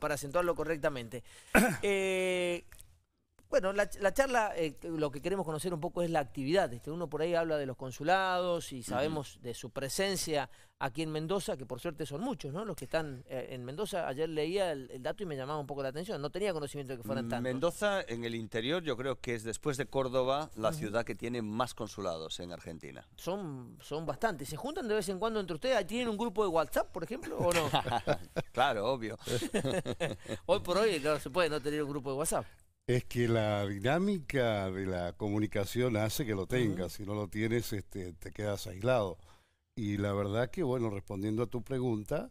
para acentuarlo correctamente. Eh, bueno, la, charla, eh, lo que queremos conocer un poco es la actividad. Este, uno por ahí habla de los consulados y sabemos de su presencia aquí en Mendoza, que por suerte son muchos, ¿no? Los que están eh, en Mendoza. Ayer leía el, dato y me llamaba un poco la atención. No tenía conocimiento de que fueran mm, tantos. Mendoza, en el interior, yo creo que es después de Córdoba la ciudad que tiene más consulados en Argentina. Son, son bastantes. ¿Se juntan de vez en cuando entre ustedes? ¿Tienen un grupo de WhatsApp, por ejemplo, o no? claro, obvio. hoy por hoy, claro, se puede no tener un grupo de WhatsApp es que la dinámica de la comunicación hace que lo tengas, si no lo tienes este, te quedas aislado. Y la verdad que, bueno, respondiendo a tu pregunta,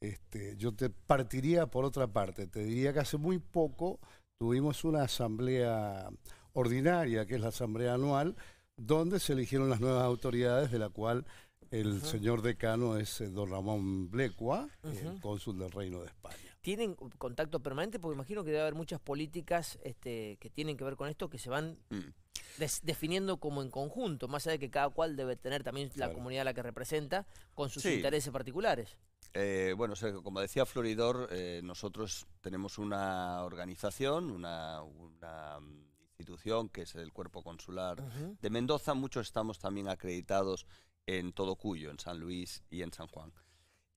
este, yo te partiría por otra parte, te diría que hace muy poco tuvimos una asamblea ordinaria, que es la asamblea anual, donde se eligieron las nuevas autoridades, de la cual el señor decano es eh, don Ramón Blecua, el cónsul del Reino de España. ¿Tienen contacto permanente? Porque imagino que debe haber muchas políticas este, que tienen que ver con esto que se van mm. definiendo como en conjunto, más allá de que cada cual debe tener también la comunidad a la que representa con sus intereses particulares. Eh, bueno, como decía Floridor, eh, nosotros tenemos una organización, una, institución que es el Cuerpo Consular de Mendoza. Muchos estamos también acreditados en todo Cuyo, en San Luis y en San Juan.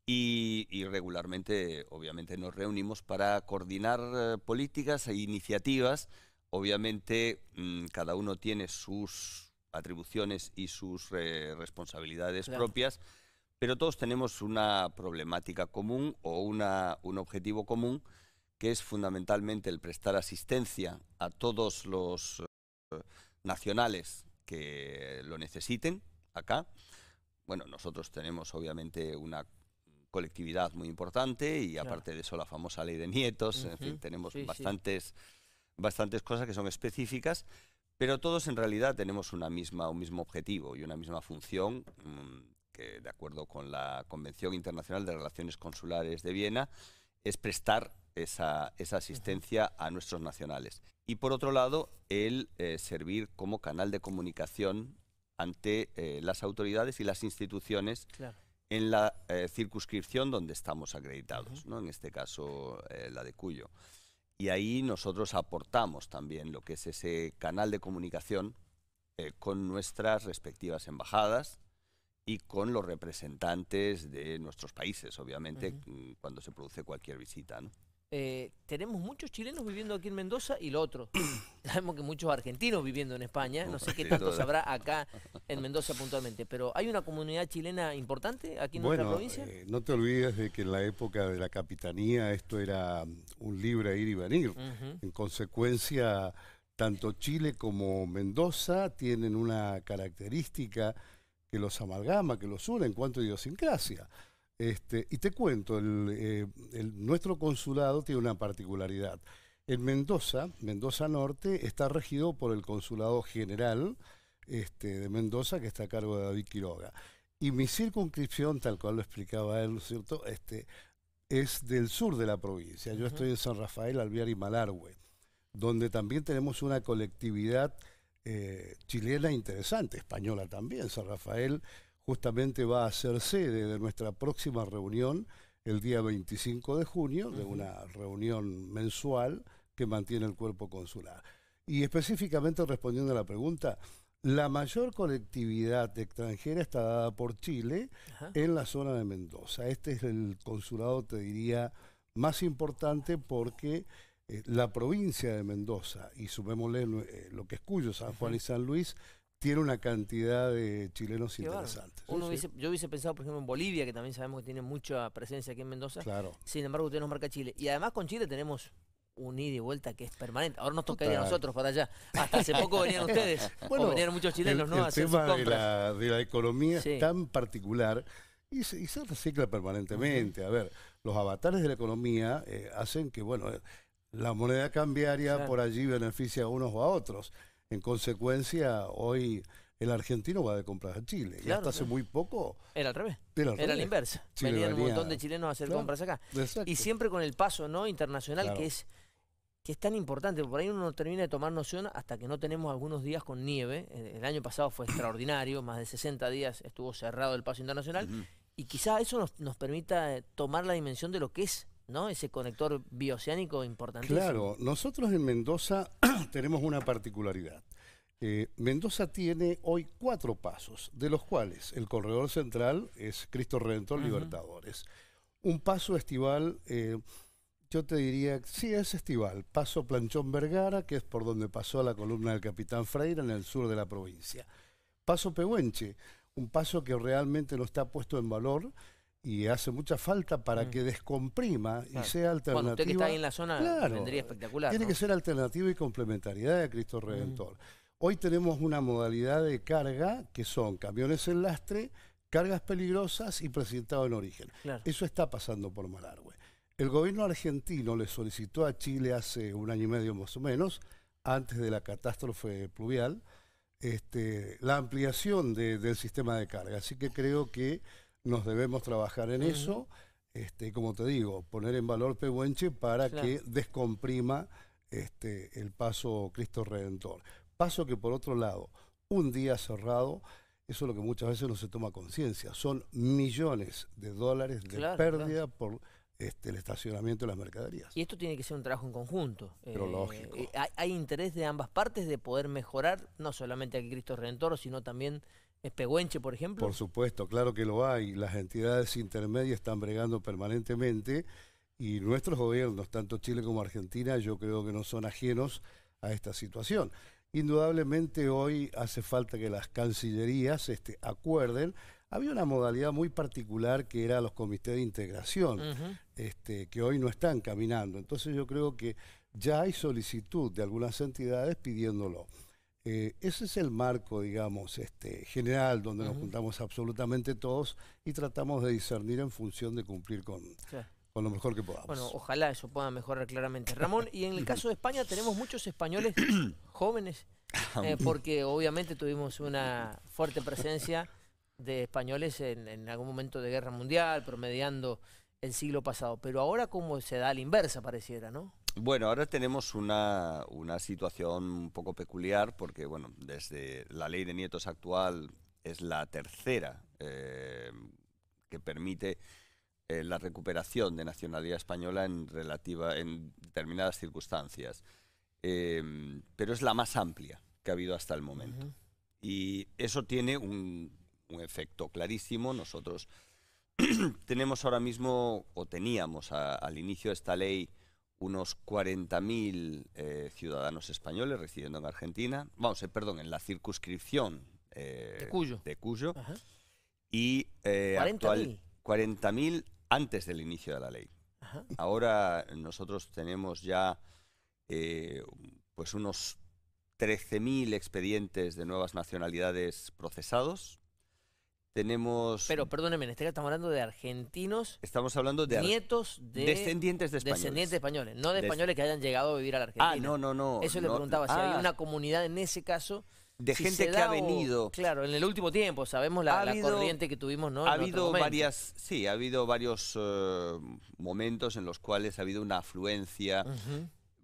Y, regularmente, obviamente, nos reunimos para coordinar eh, políticas e iniciativas. Obviamente, mm, cada uno tiene sus atribuciones y sus eh, responsabilidades propias, pero todos tenemos una problemática común o una, un objetivo común, que es fundamentalmente el prestar asistencia a todos los eh, nacionales que lo necesiten acá. Bueno, nosotros tenemos obviamente una colectividad muy importante y aparte de eso la famosa ley de nietos, en fin, tenemos bastantes, bastantes cosas que son específicas, pero todos en realidad tenemos una misma, un mismo objetivo y una misma función mm, que de acuerdo con la Convención Internacional de Relaciones Consulares de Viena es prestar esa, esa asistencia a nuestros nacionales. Y por otro lado, el eh, servir como canal de comunicación ante eh, las autoridades y las instituciones en la eh, circunscripción donde estamos acreditados, ¿no? en este caso eh, la de Cuyo. Y ahí nosotros aportamos también lo que es ese canal de comunicación eh, con nuestras respectivas embajadas y con los representantes de nuestros países, obviamente, mm, cuando se produce cualquier visita. ¿no? eh, tenemos muchos chilenos viviendo aquí en Mendoza y lo otro. Sabemos que muchos argentinos viviendo en España, no sé qué tanto habrá acá en Mendoza puntualmente, pero ¿hay una comunidad chilena importante aquí en nuestra provincia? Eh, no te olvides de que en la época de la capitanía esto era un libre ir y venir. En consecuencia, tanto Chile como Mendoza tienen una característica que los amalgama, que los une en cuanto a idiosincrasia. Este, y te cuento, eh, el, nuestro consulado tiene una particularidad. En Mendoza, Mendoza Norte, está regido por el Consulado General este, de Mendoza, que está a cargo de David Quiroga. Y mi circunscripción, tal cual lo explicaba él, es cierto? Este, es del sur de la provincia. Yo estoy en San Rafael, Alviar y Malargüe, donde también tenemos una colectividad eh, chilena interesante, española también. San Rafael justamente va a ser sede de nuestra próxima reunión el día 25 de junio, de una reunión mensual que mantiene el cuerpo consular. Y específicamente respondiendo a la pregunta, la mayor colectividad extranjera está dada por Chile en la zona de Mendoza. Este es el consulado, te diría, más importante porque eh, la provincia de Mendoza, y sumémosle eh, lo que es Cuyo, San Juan y San Luis, tiene una cantidad de chilenos interesantes. Yo hubiese pensado, por ejemplo, en Bolivia, que también sabemos que tiene mucha presencia aquí en Mendoza. Claro. Sin embargo, usted nos marca Chile. Y además con Chile tenemos un ida y vuelta que es permanente. Ahora nos toca ir a nosotros para allá. Hasta hace poco venían ustedes. Bueno, venían muchos chilenos, ¿no? El tema de, la, economía es tan particular y se, recicla permanentemente. A ver, los avatares de la economía eh, hacen que, bueno, eh, la moneda cambiaria por allí beneficia a unos o a otros. En consecuencia, hoy el argentino va de compras a Chile. y hasta hace muy poco. Era al revés. Era, la inversa. Venían venía... un montón de chilenos a hacer compras acá. Y siempre con el paso no internacional que es que es tan importante, por ahí uno no termina de tomar noción hasta que no tenemos algunos días con nieve. El año pasado fue extraordinario, más de 60 días estuvo cerrado el paso internacional, y quizá eso nos, nos permita eh, tomar la dimensión de lo que es ese conector bioceánico importante Claro, nosotros en Mendoza tenemos una particularidad. Eh, Mendoza tiene hoy cuatro pasos, de los cuales el corredor central es Cristo Redentor Libertadores. Un paso estival, eh, yo te diría, sí es estival, paso Planchón Vergara, que es por donde pasó la columna del Capitán Freire en el sur de la provincia. Paso Pehuenche, un paso que realmente no está puesto en valor, y hace mucha falta para mm. que descomprima y sea alternativa. usted está en la zona vendría espectacular. Tiene que ser alternativa y complementariedad de Cristo mm. Redentor. Hoy tenemos una modalidad de carga que son camiones en lastre, cargas peligrosas y presentado en origen. Eso está pasando por Malargüe. El gobierno argentino le solicitó a Chile hace un año y medio más o menos, antes de la catástrofe pluvial, este, la ampliación del sistema de carga. Así que creo que nos debemos trabajar en eso, este, como te digo, poner en valor Pehuenche para que descomprima este, el paso Cristo Redentor. Paso que por otro lado, un día cerrado, eso es lo que muchas veces no se toma conciencia, son millones de dólares de pérdida por este, el estacionamiento de las mercaderías. Y esto tiene que ser un trabajo en conjunto. Eh, Pero lógico. Eh, hay, interés de ambas partes de poder mejorar no solamente a Cristo Redentor, sino también Espehuenche, por ejemplo? Por supuesto, claro que lo hay. Las entidades intermedias están bregando permanentemente y nuestros gobiernos, tanto Chile como Argentina, yo creo que no son ajenos a esta situación. Indudablemente hoy hace falta que las cancillerías este, acuerden. Había una modalidad muy particular que era los comités de integración, este, que hoy no están caminando. Entonces yo creo que ya hay solicitud de algunas entidades pidiéndolo. Eh, ese es el marco, digamos, este, general, donde nos juntamos absolutamente todos y tratamos de discernir en función de cumplir con, lo mejor que podamos. Bueno, ojalá eso pueda mejorar claramente. Ramón, y en el caso de España tenemos muchos españoles jóvenes, eh, porque obviamente tuvimos una fuerte presencia de españoles en, en algún momento de guerra mundial, promediando el siglo pasado, pero ahora como se da a la inversa pareciera, ¿no? Bueno, ahora tenemos una, situación un poco peculiar porque, bueno, desde la ley de nietos actual es la tercera eh, que permite eh, la recuperación de nacionalidad española en, relativa, en determinadas circunstancias, em, pero es la más amplia que ha habido hasta el momento. Y eso tiene un, efecto clarísimo. Nosotros tenemos ahora mismo, o teníamos al inicio de esta ley, unos 40.000 eh, ciudadanos españoles residiendo en Argentina, vamos, eh, perdón, en la circunscripción eh, de Cuyo. De Cuyo Y 40.000 antes del inicio de la ley. Ahora nosotros tenemos ya pues unos 13.000 expedientes de nuevas nacionalidades procesados tenemos. Pero perdóneme, en este caso estamos hablando de argentinos. Estamos hablando de. Nietos de. Descendientes de españoles. Descendientes españoles, no de españoles que hayan llegado a vivir a la ah, Argentina. Ah, no, no, no. Eso le preguntaba, si ah. había una comunidad en ese caso. De gente que ha venido. claro, en el último tiempo, sabemos la, corriente que tuvimos, ¿no? Ha habido varias. Sí, ha habido varios eh, momentos en los cuales ha habido una afluencia.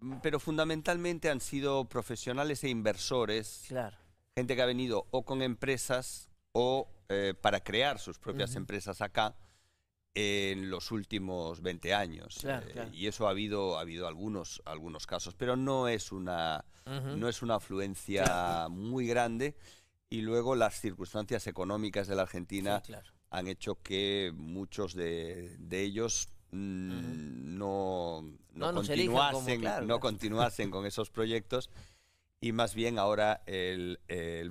Mm, pero fundamentalmente han sido profesionales e inversores. Claro. Gente que ha venido o con empresas o eh, para crear sus propias empresas acá en los últimos 20 años. Eh, y eso ha habido, ha habido algunos, algunos casos, pero no es una, no es una afluencia muy grande. Y luego las circunstancias económicas de la Argentina han hecho que muchos de, de ellos mm, no, no continuasen con esos proyectos. y más bien ahora el,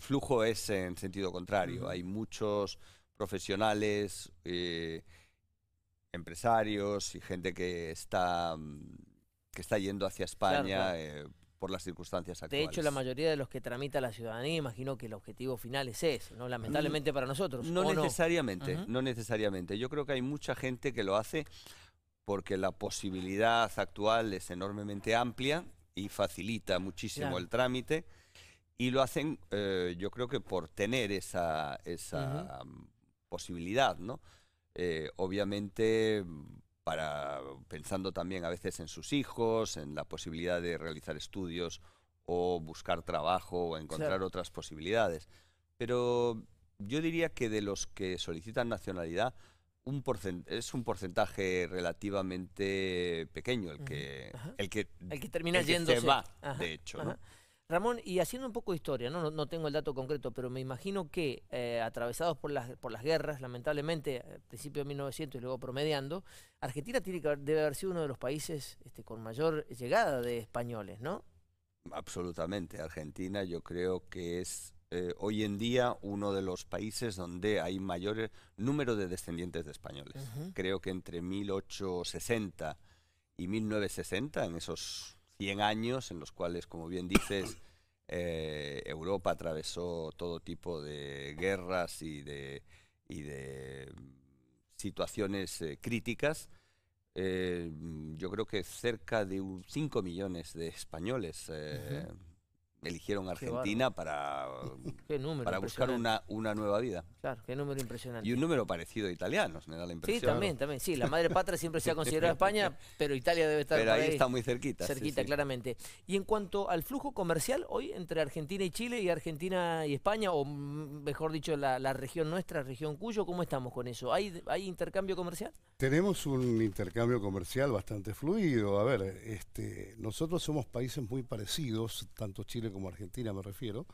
flujo es en sentido contrario. Hay muchos profesionales, eh, empresarios y gente que está, mm, que está yendo hacia España. Eh, por las circunstancias actuales. De hecho, la mayoría de los que tramita la ciudadanía, imagino que el objetivo final es eso. Lamentablemente mm, para nosotros. No necesariamente, no? necesariamente. Yo creo que hay mucha gente que lo hace porque la posibilidad actual es enormemente amplia y facilita muchísimo el trámite. Y lo hacen, eh, yo creo que por tener esa, posibilidad, ¿no? Eh, obviamente, para, pensando también a veces en sus hijos, en la posibilidad de realizar estudios o buscar trabajo o encontrar otras posibilidades. Pero yo diría que de los que solicitan nacionalidad, es un porcentaje relativamente pequeño el que, el que, el que termina yendo se va, de hecho. Ramón, y haciendo un poco de historia, no, no, tengo el dato concreto, pero me imagino que eh, atravesados por las, por las guerras, lamentablemente, a eh, principios de 1900 y luego promediando, Argentina tiene debe haber sido uno de los países este, con mayor llegada de españoles, ¿no? Absolutamente. Argentina yo creo que es eh, hoy en día uno de los países donde hay mayor número de descendientes de españoles. Creo que entre 1860 y 1960, en esos 100 años en los cuales, como bien dices, eh, Europa atravesó todo tipo de guerras y de, situaciones eh, críticas, yo creo que cerca de 5 millones de españoles eligieron Argentina para, para buscar una, una nueva vida. Claro, qué número impresionante. Y un número parecido a italianos, me da la impresión. Sí, también, también. Sí, la madre patria siempre se ha considerado España, pero Italia debe estar. Pero ahí, está muy cerquita. Cerquita, claramente. Y en cuanto al flujo comercial, hoy entre Argentina y Chile y Argentina y España, o mm, mejor dicho, la, región nuestra, región Cuyo, ¿cómo estamos con eso? ¿Hay, intercambio comercial? Tenemos un intercambio comercial bastante fluido. A ver, este, nosotros somos países muy parecidos, tanto Chile como Argentina, me refiero.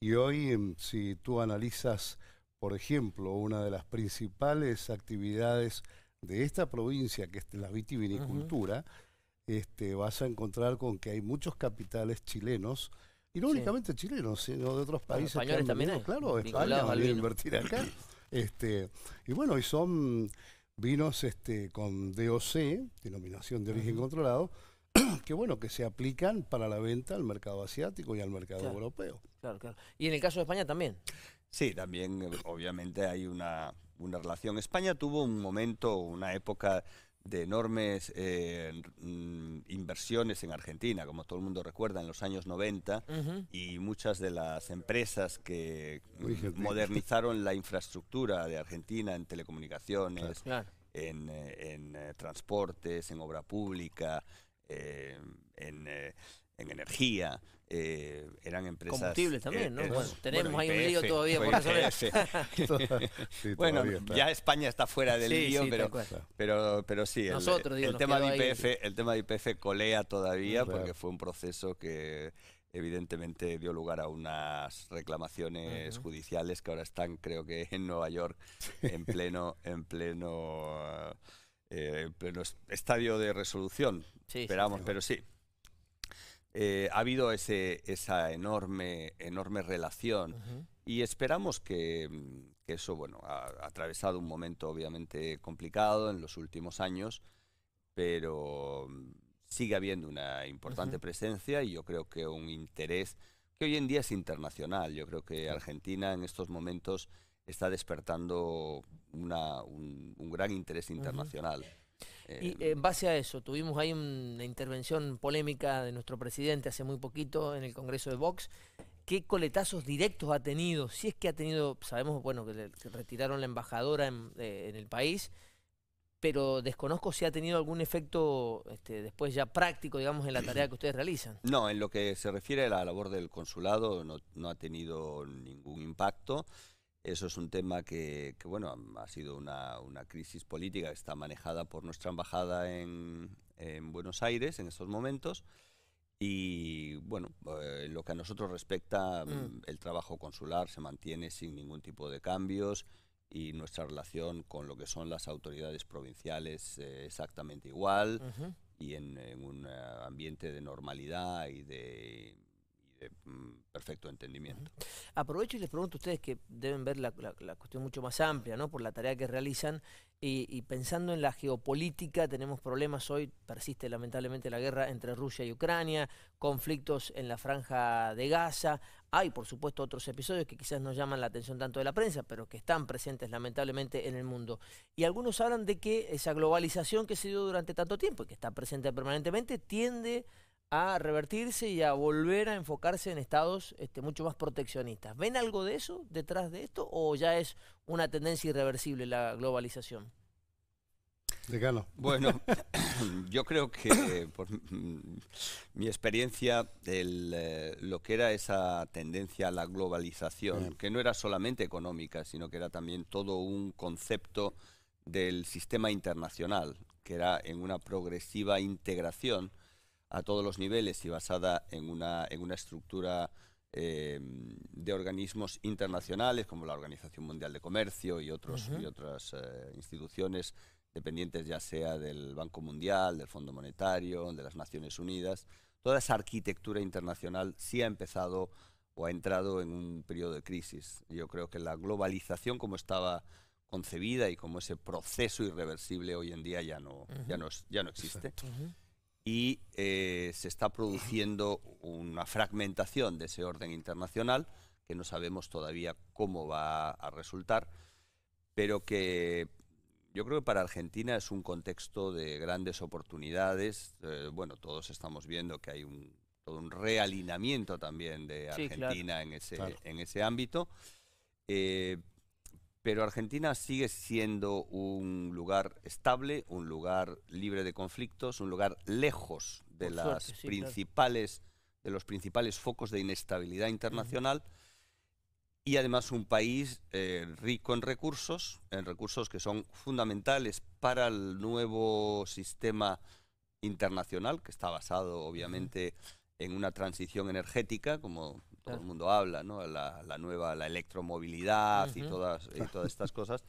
Y hoy, em, si tú analizas, por ejemplo, una de las principales actividades de esta provincia, que es la vitivinicultura, este, vas a encontrar con que hay muchos capitales chilenos, y no únicamente chilenos, sino de otros países. españoles también hay. Claro, España van a invertir acá. Este, y bueno, y son vinos este, con DOC, denominación de origen controlado, que bueno, que se aplican para la venta al mercado asiático y al mercado europeo. Claro, claro. Y en el caso de España también. Sí, también eh, obviamente hay una, relación. España tuvo un momento, una época de enormes eh, mm, inversiones en Argentina, como todo el mundo recuerda, en los años 90, y muchas de las empresas que mm, modernizaron la infraestructura de Argentina en telecomunicaciones, En, eh, en, transportes, en obra pública, eh, en, energía. Eh, eran empresas. Combustibles también, eh, ¿no? Bueno, tenemos ahí un lío todavía por bueno, ya España está fuera del lío, pero, pero, sí, el, tema de IPF, colea todavía porque fue un proceso que evidentemente dio lugar a unas reclamaciones judiciales que ahora están, creo que en Nueva York, en pleno, en pleno. Eh, estadio de resolución. esperamos, pero sí. Eh, ha habido esa enorme, enorme relación y esperamos que, eso, bueno, ha, atravesado un momento obviamente complicado en los últimos años, pero sigue habiendo una importante presencia y yo creo que un interés que hoy en día es internacional. Yo creo que Argentina en estos momentos está despertando un, gran interés internacional. Y eh, en base a eso, tuvimos ahí una intervención polémica de nuestro presidente hace muy poquito en el Congreso de Vox. ¿Qué coletazos directos ha tenido? Si es que ha tenido, sabemos, bueno, que, retiraron la embajadora eh, en, el país, pero desconozco si ha tenido algún efecto este, después ya práctico, digamos, en la tarea que ustedes realizan. No, en lo que se refiere a la labor del consulado no ha tenido ningún impacto. Eso es un tema que, bueno, ha sido una, crisis política que está manejada por nuestra embajada en, Buenos Aires en estos momentos. Y bueno, eh, en lo que a nosotros respecta, mm. Mm, el trabajo consular se mantiene sin ningún tipo de cambios y nuestra relación con lo que son las autoridades provinciales eh, exactamente igual y en, un eh, ambiente de normalidad y de eh, mm, perfecto entendimiento. Aprovecho y les pregunto a ustedes que deben ver la, cuestión mucho más amplia, ¿no? Por la tarea que realizan y, y, pensando en la geopolítica, tenemos problemas hoy, persiste lamentablemente la guerra entre Rusia y Ucrania, conflictos en la franja de Gaza, hay por supuesto otros episodios que quizás no llaman la atención tanto de la prensa, pero que están presentes lamentablemente en el mundo. Y algunos hablan de que esa globalización que se dio durante tanto tiempo y que está presente permanentemente tiende a revertirse y a volver a enfocarse en estados este, mucho más proteccionistas. ¿Ven algo de eso detrás de esto o ya es una tendencia irreversible la globalización? Decano. Bueno, yo creo que por mi experiencia, de eh, lo que era esa tendencia a la globalización, que no era solamente económica, sino que era también todo un concepto del sistema internacional, que era en una progresiva integración a todos los niveles y basada en una, en una estructura eh, de organismos internacionales como la Organización Mundial de Comercio y, otros, y otras eh, instituciones dependientes ya sea del Banco Mundial, del Fondo Monetario, de las Naciones Unidas. Toda esa arquitectura internacional sí ha empezado o ha entrado en un periodo de crisis. Yo creo que la globalización como estaba concebida y como ese proceso irreversible hoy en día ya no, ya ya no existe y eh, se está produciendo una fragmentación de ese orden internacional que no sabemos todavía cómo va a resultar, pero que yo creo que para Argentina es un contexto de grandes oportunidades. Eh, bueno, todos estamos viendo que hay un, todo un realineamiento también de Argentina en, ese, en ese ámbito. Eh, pero Argentina sigue siendo un lugar estable, un lugar libre de conflictos, un lugar lejos de las principales de los principales focos de inestabilidad internacional y además un país eh, rico en recursos, en recursos que son fundamentales para el nuevo sistema internacional que está basado obviamente en una transición energética, como todo el mundo habla, ¿no? La, nueva, la electromovilidad y, todas, estas cosas,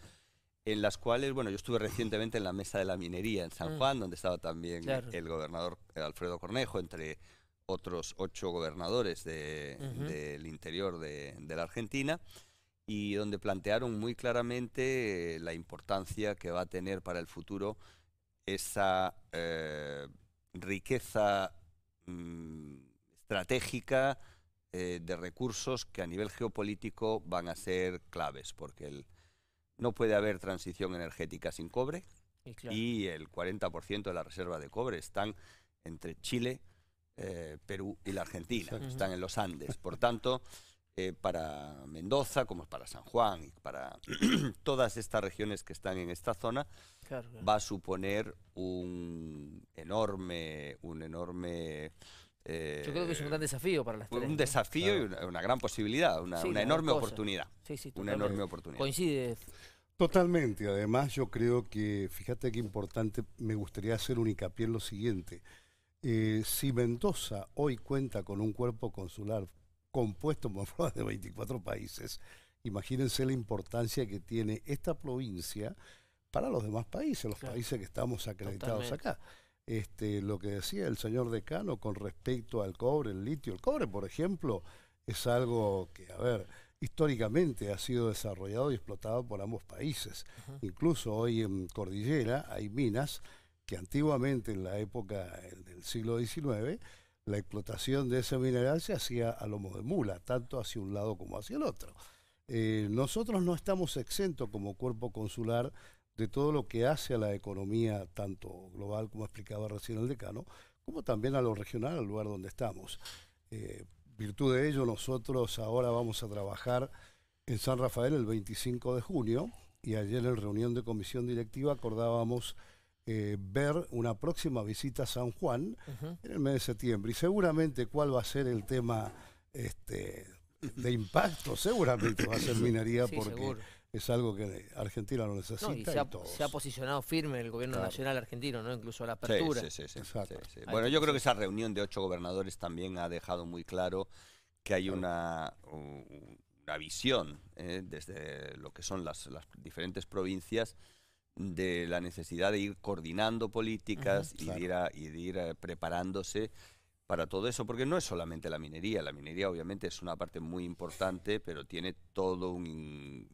en las cuales, bueno, yo estuve recientemente en la mesa de la minería en San mm. Juan, donde estaba también el gobernador Alfredo Cornejo, entre otros ocho gobernadores del interior de, la Argentina, y donde plantearon muy claramente eh, la importancia que va a tener para el futuro esa eh, riqueza mm, estratégica eh, de recursos que a nivel geopolítico van a ser claves, porque no puede haber transición energética sin cobre y, el 40% de la reserva de cobre están entre Chile, eh, Perú y la Argentina, están en los Andes. Por tanto, eh, para Mendoza, como para San Juan y para todas estas regiones que están en esta zona, va a suponer un enorme, un enorme eh, yo creo que es un gran desafío para las Un desafío y una, gran posibilidad, una, enorme oportunidad. Sí, sí, una enorme oportunidad. Coincide. Totalmente. Además, yo creo que, fíjate qué importante, me gustaría hacer un hincapié en lo siguiente. Eh, si Mendoza hoy cuenta con un cuerpo consular compuesto por de 24 países, imagínense la importancia que tiene esta provincia para los demás países, los países que estamos acreditados acá. Este, lo que decía el señor decano con respecto al cobre, el litio. El cobre, por ejemplo, es algo que, a ver, históricamente ha sido desarrollado y explotado por ambos países. Incluso hoy en Cordillera hay minas que antiguamente, en la época del siglo XIX, la explotación de ese mineral se hacía a lomo de mula, tanto hacia un lado como hacia el otro. Eh, nosotros no estamos exentos como cuerpo consular de todo lo que hace a la economía, tanto global como explicaba recién el decano, como también a lo regional, al lugar donde estamos. Eh, virtud de ello, nosotros ahora vamos a trabajar en San Rafael el 25 de junio y ayer en la reunión de comisión directiva acordábamos eh, ver una próxima visita a San Juan en el mes de septiembre y seguramente cuál va a ser el tema este, de impacto, seguramente va a ser minería porque es algo que Argentina lo necesita. se, ha, posicionado firme el gobierno nacional argentino, ¿no? incluso la apertura. bueno, yo creo que esa reunión de ocho gobernadores también ha dejado muy claro que hay una, una visión ¿eh? desde lo que son las, diferentes provincias de la necesidad de ir coordinando políticas y, ir y de ir eh, preparándose para todo eso, porque no es solamente la minería, la minería obviamente es una parte muy importante, pero tiene todo un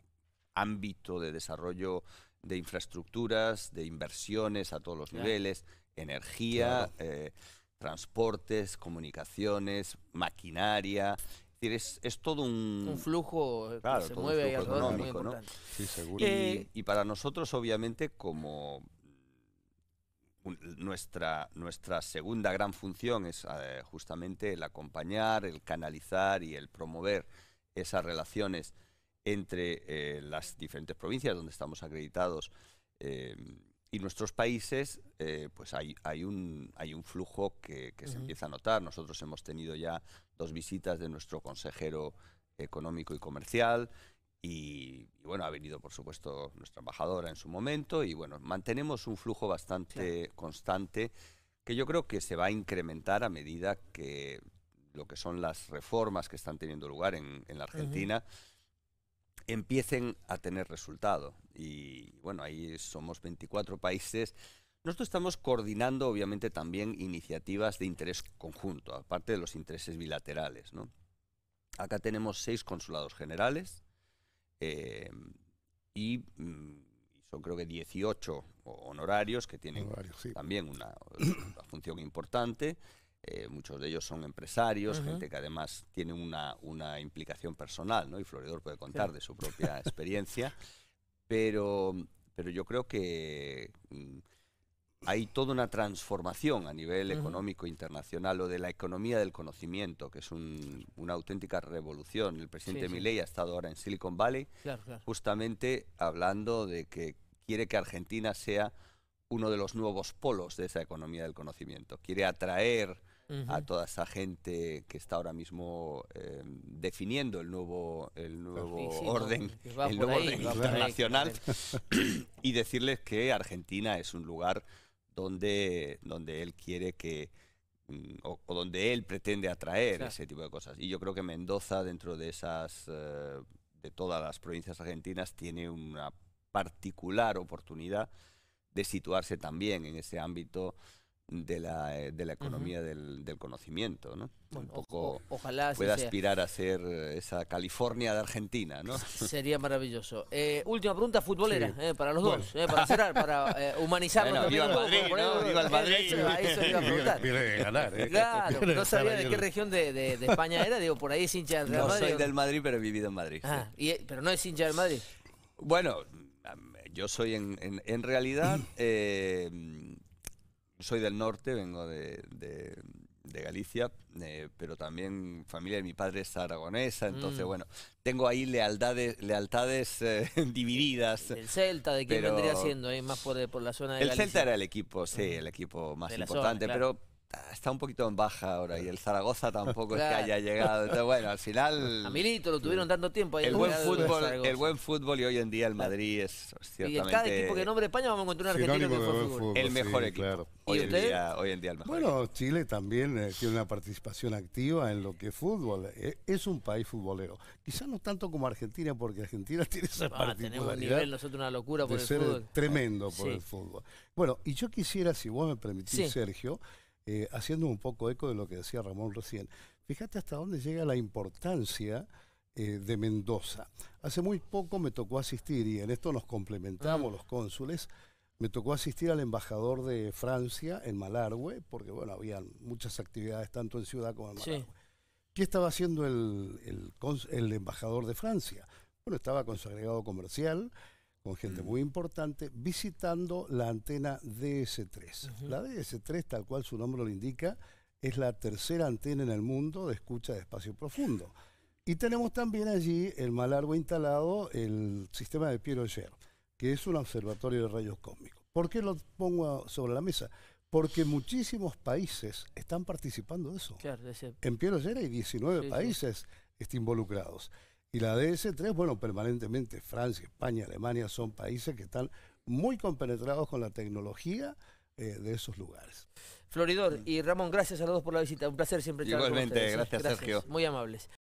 ámbito de desarrollo de infraestructuras, de inversiones a todos los niveles, energía, eh, transportes, comunicaciones, maquinaria. Es, es, todo un, flujo se mueve económico, Sí, seguro. Eh, y para nosotros, obviamente, como nuestra, segunda gran función es eh, justamente el acompañar, el canalizar y el promover esas relaciones entre eh, las diferentes provincias donde estamos acreditados eh, y nuestros países, pues hay, un, flujo que, se empieza a notar. Nosotros hemos tenido ya dos visitas de nuestro consejero económico y comercial, y, bueno, ha venido por supuesto nuestra embajadora en su momento y bueno, mantenemos un flujo bastante constante que yo creo que se va a incrementar a medida que lo que son las reformas que están teniendo lugar en, la Argentina empiecen a tener resultado. Y bueno, ahí somos 24 países. Nosotros estamos coordinando obviamente también iniciativas de interés conjunto, aparte de los intereses bilaterales. ¿no? Acá tenemos seis consulados generales, eh, y mm, son creo que 18 honorarios que tienen también una, función importante. Eh, muchos de ellos son empresarios, gente que además tiene una, una implicación personal, ¿no? Y Floridor puede contar de su propia experiencia. pero, pero yo creo que... Mm, hay toda una transformación a nivel económico internacional o de la economía del conocimiento, que es una auténtica revolución. El presidente Milei ha estado ahora en Silicon Valley, justamente hablando de que quiere que Argentina sea uno de los nuevos polos de esa economía del conocimiento. Quiere atraer a toda esa gente que está ahora mismo eh, definiendo el nuevo, el nuevo pues orden, el nuevo internacional y decirles que Argentina es un lugar donde, donde él quiere que, mm, o, donde él pretende atraer ese tipo de cosas. Y yo creo que Mendoza, dentro de esas, eh, de todas las provincias argentinas, tiene una particular oportunidad de situarse también en ese ámbito de la, eh, economía del, conocimiento, ¿no? Un poco ojalá pueda aspirar a ser eh, esa California de Argentina, ¿no? Sería maravilloso. Eh, última pregunta futbolera, para los dos, para cerrar, para humanizar. ¿no? sabía de qué región de, España era, digo, por ahí es hincha del Madrid. No soy del Madrid, pero he vivido en Madrid. Ah, pero no es hincha del Madrid. Bueno, yo soy en, en realidad soy del norte, vengo de, de, Galicia, eh, pero también familia de mi padre es aragonesa, entonces mm. bueno, tengo ahí lealtades eh, lealtades divididas. El Celta, ¿de quién vendría siendo? Más por, por, la zona de El Celta era el equipo, sí, el equipo más importante, pero está un poquito en baja ahora y el Zaragoza tampoco es que haya llegado. Entonces, bueno, al final. A lo tuvieron dando tiempo El buen, fútbol, el, buen fútbol y hoy en día el Madrid es ciertamente. Y cada equipo que nombre España vamos a encontrar un argentino que fútbol. El mejor equipo. Claro. Hoy, En día, hoy en día el Bueno, Chile también eh, tiene una participación activa en lo que es fútbol. Eh, es un país futbolero. Quizás no tanto como Argentina, porque Argentina tiene esa ah, particularidad nosotros una locura por ser Tremendo por el fútbol. Bueno, y yo quisiera, si vos me permitís, Sergio eh, haciendo un poco eco de lo que decía Ramón recién, fíjate hasta dónde llega la importancia eh, de Mendoza. Hace muy poco me tocó asistir, y en esto nos complementamos los cónsules, me tocó asistir al embajador de Francia en Malargüe, porque bueno, había muchas actividades tanto en ciudad como en Malargüe. ¿Qué estaba haciendo el, el, embajador de Francia? Bueno, estaba con su agregado comercial, con gente mm. muy importante, visitando la antena DS3. La DS3, tal cual su nombre lo indica, es la tercera antena en el mundo de escucha de espacio profundo. Y tenemos también allí el Malargo instalado, el sistema de Pierre ayer que es un observatorio de rayos cósmicos. ¿Por qué lo pongo sobre la mesa? Porque muchísimos países están participando de eso. En Pierre Auger hay 19 países este, involucrados. Y la DS3, bueno, permanentemente Francia, España, Alemania son países que están muy compenetrados con la tecnología eh, de esos lugares. Floridor y Ramón, gracias a los por la visita. Un placer siempre estar Igualmente, con Igualmente, ¿eh? gracias, Sergio. Muy amables.